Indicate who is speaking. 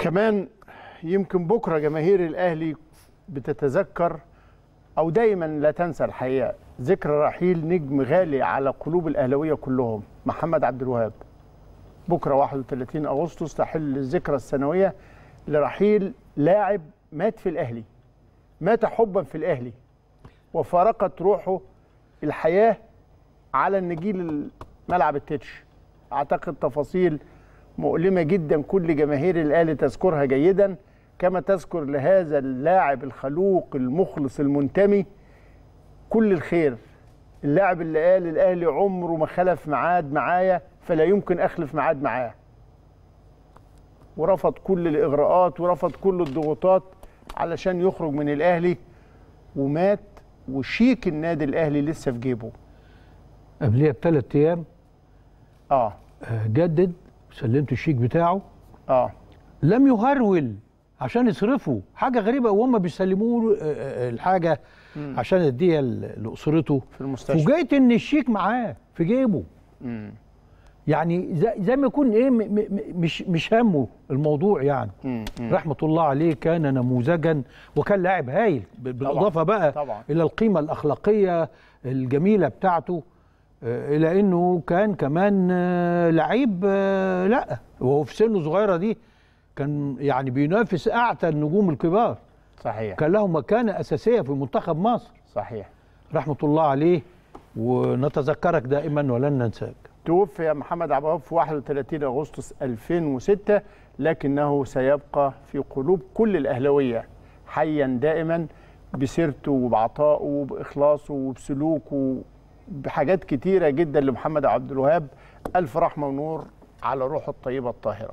Speaker 1: كمان يمكن بكره جماهير الاهلي بتتذكر او دايما لا تنسى الحقيقه ذكرى رحيل نجم غالي على قلوب الاهلاويه كلهم محمد عبد الوهاب بكره 31 اغسطس تحل الذكرى السنويه لرحيل لاعب مات في الاهلي مات حبا في الاهلي وفارقت روحه الحياه على النجيل ملعب التتش اعتقد تفاصيل مؤلمة جدا كل جماهير الأهلي تذكرها جيدا كما تذكر لهذا اللاعب الخلوق المخلص المنتمي كل الخير اللاعب اللي قال الأهلي عمره ما خلف ميعاد معايا فلا يمكن أخلف ميعاد معاه ورفض كل الإغراءات ورفض كل الضغوطات علشان يخرج من الأهلي ومات وشيك النادي الأهلي لسه في جيبه
Speaker 2: قبليها بثلاث أيام اه جدد سلمت الشيك بتاعه اه لم يهرول عشان يصرفوا حاجه غريبه وهم بيسلموه آه، آه، آه، الحاجه مم. عشان يديها لاسرته في المستشفى فوجئت ان الشيك معاه في جيبه مم. يعني زي, زي ما يكون ايه مش مش همه الموضوع يعني مم. رحمه الله عليه كان نموذجا وكان لاعب هايل بالاضافه بقى طبعًا. الى القيمه الاخلاقيه الجميله بتاعته آه، الى انه كان كمان آه، لعيب آه، لا وهو في سنه صغيره دي كان يعني بينافس اعتى النجوم الكبار صحيح كان له مكانه اساسيه في منتخب مصر صحيح رحمه الله عليه ونتذكرك دائما ولن ننساك
Speaker 1: توفي محمد عبد الوهاب في 31 اغسطس 2006 لكنه سيبقى في قلوب كل الاهلاويه حيا دائما بسيرته وبعطائه وباخلاصه وبسلوكه بحاجات كتيره جدا لمحمد عبد الوهاب الف رحمه ونور على روحه الطيبه الطاهره